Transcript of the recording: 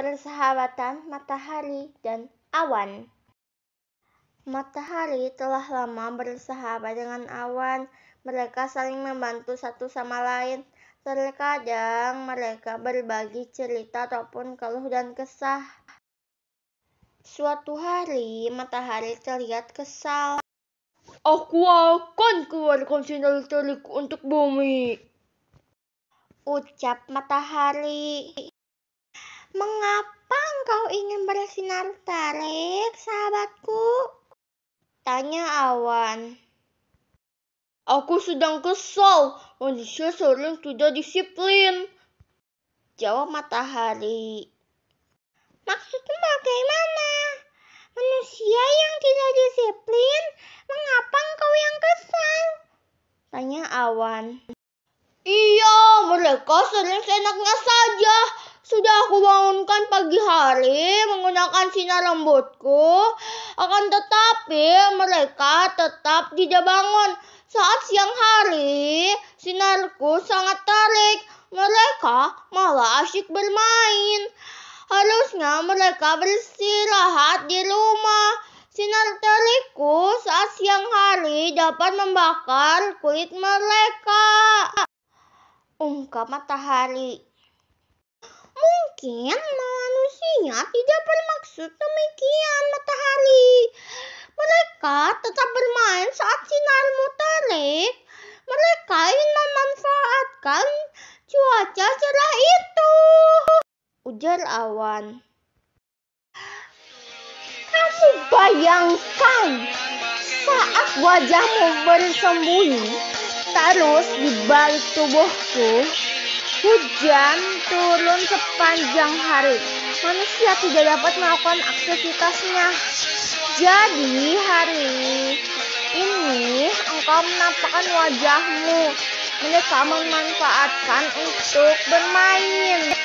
persahabatan matahari dan awan. Matahari telah lama bersahabat dengan awan. Mereka saling membantu satu sama lain. Terkadang mereka berbagi cerita ataupun keluh dan kesah. Suatu hari, matahari terlihat kesal. Aku akan keluarkan sinar terik untuk bumi. Ucap matahari. Mengapa engkau ingin bersinar tarik, sahabatku? Tanya awan. Aku sedang kesal, manusia sering tidak disiplin. Jawab matahari. Maksudmu bagaimana? Manusia yang tidak disiplin, mengapa engkau yang kesal? Tanya awan. Iya, mereka sering seenaknya saja sudah iya, aku bangunkan pagi hari menggunakan sinar lembutku, akan tetapi mereka tetap tidak bangun. Saat siang hari, sinarku sangat terik. Mereka malah asyik bermain. Harusnya mereka beristirahat di rumah. Sinar terikku saat siang hari dapat membakar kulit mereka. Ungkap matahari mungkin manusia tidak bermaksud demikian matahari. Mereka tetap bermain saat sinar matahari. Mereka ingin memanfaatkan cuaca cerah itu. Ujar awan. Kamu bayangkan saat wajahmu bersembunyi terus di balik tubuhku Hujan turun sepanjang hari. Manusia tidak dapat melakukan aktivitasnya. Jadi hari ini engkau menampakkan wajahmu. Mereka memanfaatkan untuk bermain.